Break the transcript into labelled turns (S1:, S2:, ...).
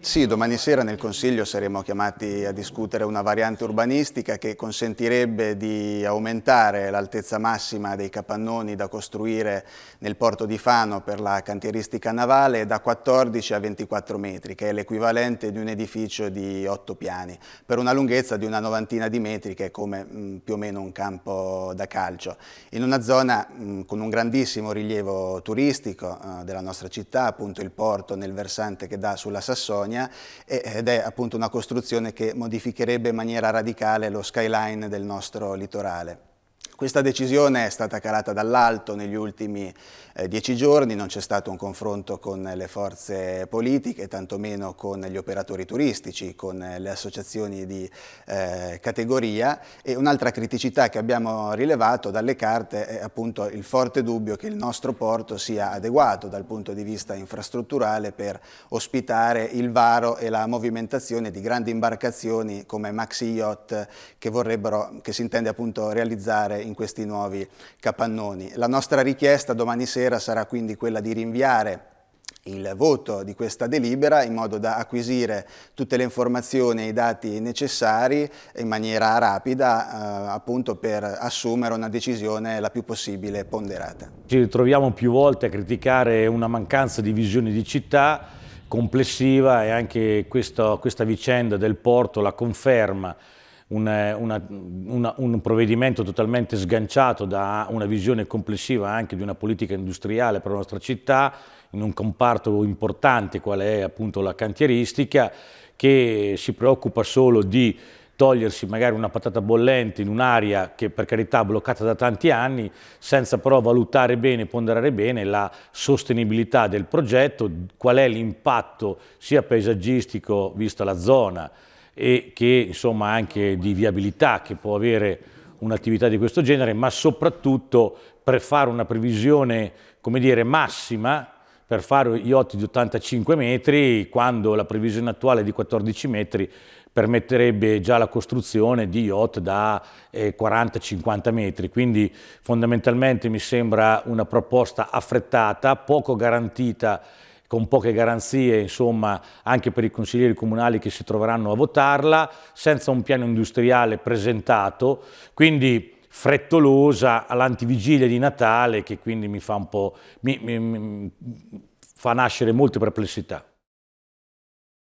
S1: Sì, domani sera nel Consiglio saremo chiamati a discutere una variante urbanistica che consentirebbe di aumentare l'altezza massima dei capannoni da costruire nel porto di Fano per la cantieristica navale da 14 a 24 metri, che è l'equivalente di un edificio di 8 piani, per una lunghezza di una novantina di metri, che è come mh, mm, più o meno un campo da calcio, in una zona mh, mm, con un grandissimo rilievo turistico eh, della nostra città, appunto il porto nel versante che dà sulla Sassonia, Spagna ed è appunto una costruzione che modificherebbe in maniera radicale lo skyline del nostro litorale. Questa decisione è stata calata dall'alto negli ultimi eh, dieci giorni, non c'è stato un confronto con le forze politiche, tantomeno con gli operatori turistici, con eh, le associazioni di eh, categoria e un'altra criticità che abbiamo rilevato dalle carte è appunto il forte dubbio che il nostro porto sia adeguato dal punto di vista infrastrutturale per ospitare il varo e la movimentazione di grandi imbarcazioni come maxi yacht che, vorrebbero, che si intende appunto realizzare in questi nuovi capannoni. La nostra richiesta domani sera sarà quindi quella di rinviare il voto di questa delibera in modo da acquisire tutte le informazioni e i dati necessari in maniera rapida eh, appunto per assumere una decisione la più possibile ponderata.
S2: Ci ritroviamo più volte a criticare una mancanza di visione di città complessiva e anche questo, questa vicenda del porto la conferma un, una, una, un provvedimento totalmente sganciato da una visione complessiva anche di una politica industriale per la nostra città, in un comparto importante qual è appunto la cantieristica, che si preoccupa solo di togliersi magari una patata bollente in un'area che per carità è bloccata da tanti anni, senza però valutare bene ponderare bene la sostenibilità del progetto, qual è l'impatto sia paesaggistico, vista la zona, e che insomma anche di viabilità che può avere un'attività di questo genere, ma soprattutto per fare una previsione, come dire, massima per fare yacht di 85 metri quando la previsione attuale di 14 metri permetterebbe già la costruzione di yacht da 40-50 eh, metri, quindi fondamentalmente mi sembra una proposta affrettata, poco garantita con poche garanzie insomma, anche per i consiglieri comunali che si troveranno a votarla, senza un piano industriale presentato, quindi frettolosa all'antivigilia di Natale che quindi mi fa, mi, mi, mi fa nascere molte perplessità.